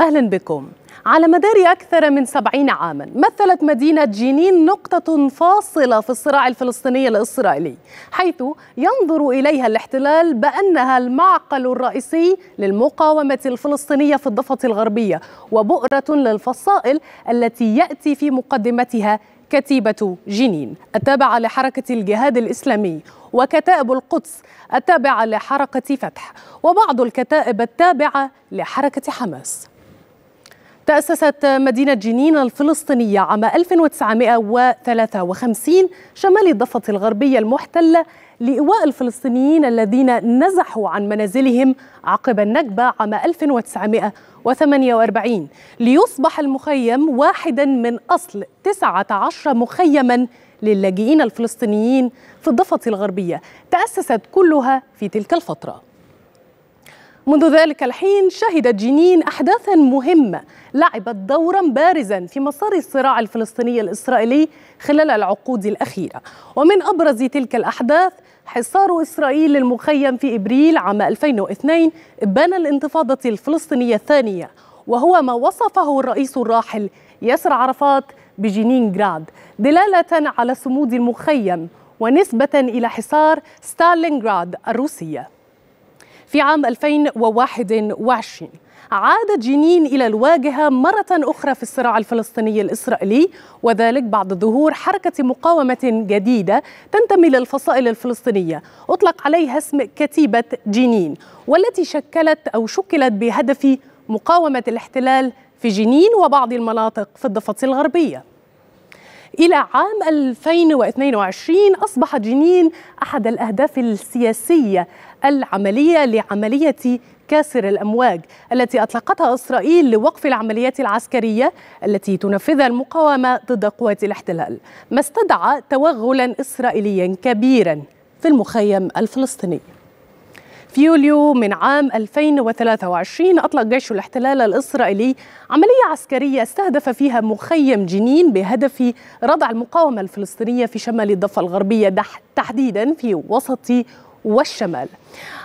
أهلا بكم على مدار أكثر من سبعين عاما مثلت مدينة جنين نقطة فاصلة في الصراع الفلسطيني الإسرائيلي حيث ينظر إليها الاحتلال بأنها المعقل الرئيسي للمقاومة الفلسطينية في الضفة الغربية وبؤرة للفصائل التي يأتي في مقدمتها كتيبة جنين التابعة لحركة الجهاد الإسلامي وكتائب القدس التابعة لحركة فتح وبعض الكتائب التابعة لحركة حماس تأسست مدينة جنين الفلسطينية عام 1953 شمال الضفة الغربية المحتلة لإيواء الفلسطينيين الذين نزحوا عن منازلهم عقب النكبة عام 1948 ليصبح المخيم واحدا من أصل 19 مخيما للاجئين الفلسطينيين في الضفة الغربية تأسست كلها في تلك الفترة منذ ذلك الحين شهدت جنين أحداثا مهمة لعبت دورا بارزا في مسار الصراع الفلسطيني الإسرائيلي خلال العقود الأخيرة ومن أبرز تلك الأحداث حصار إسرائيل للمخيم في إبريل عام 2002 إبان الانتفاضة الفلسطينية الثانية وهو ما وصفه الرئيس الراحل ياسر عرفات بجنين جراد دلالة على صمود المخيم ونسبة إلى حصار ستالينغراد الروسية في عام 2021 عادت جنين إلى الواجهة مرة أخرى في الصراع الفلسطيني الإسرائيلي وذلك بعد ظهور حركة مقاومة جديدة تنتمي للفصائل الفلسطينية أطلق عليها اسم كتيبة جنين والتي شكلت أو شكلت بهدف مقاومة الاحتلال في جنين وبعض المناطق في الضفة الغربية إلى عام 2022 أصبحت جنين أحد الأهداف السياسية العملية لعملية كاسر الأمواج التي أطلقتها إسرائيل لوقف العمليات العسكرية التي تنفذها المقاومة ضد قوات الاحتلال ما استدعى توغلا إسرائيليا كبيرا في المخيم الفلسطيني في يوليو من عام 2023 أطلق جيش الاحتلال الإسرائيلي عملية عسكرية استهدف فيها مخيم جنين بهدف ردع المقاومة الفلسطينية في شمال الضفة الغربية تحديدا في وسط والشمال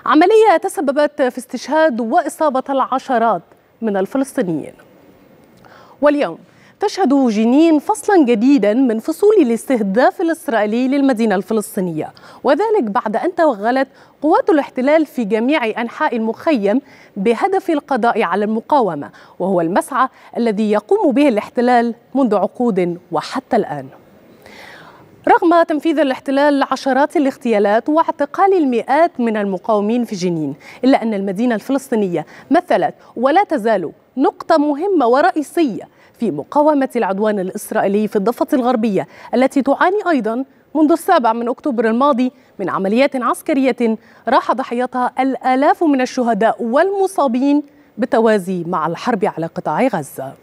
عملية تسببت في استشهاد وإصابة العشرات من الفلسطينيين واليوم تشهد جنين فصلا جديدا من فصول الاستهداف الاسرائيلي للمدينه الفلسطينيه وذلك بعد ان توغلت قوات الاحتلال في جميع انحاء المخيم بهدف القضاء على المقاومه وهو المسعى الذي يقوم به الاحتلال منذ عقود وحتى الان رغم تنفيذ الاحتلال لعشرات الاغتيالات واعتقال المئات من المقاومين في جنين إلا أن المدينة الفلسطينية مثلت ولا تزال نقطة مهمة ورئيسية في مقاومة العدوان الإسرائيلي في الضفة الغربية التي تعاني أيضا منذ السابع من أكتوبر الماضي من عمليات عسكرية راح ضحيتها الآلاف من الشهداء والمصابين بالتوازي مع الحرب على قطاع غزة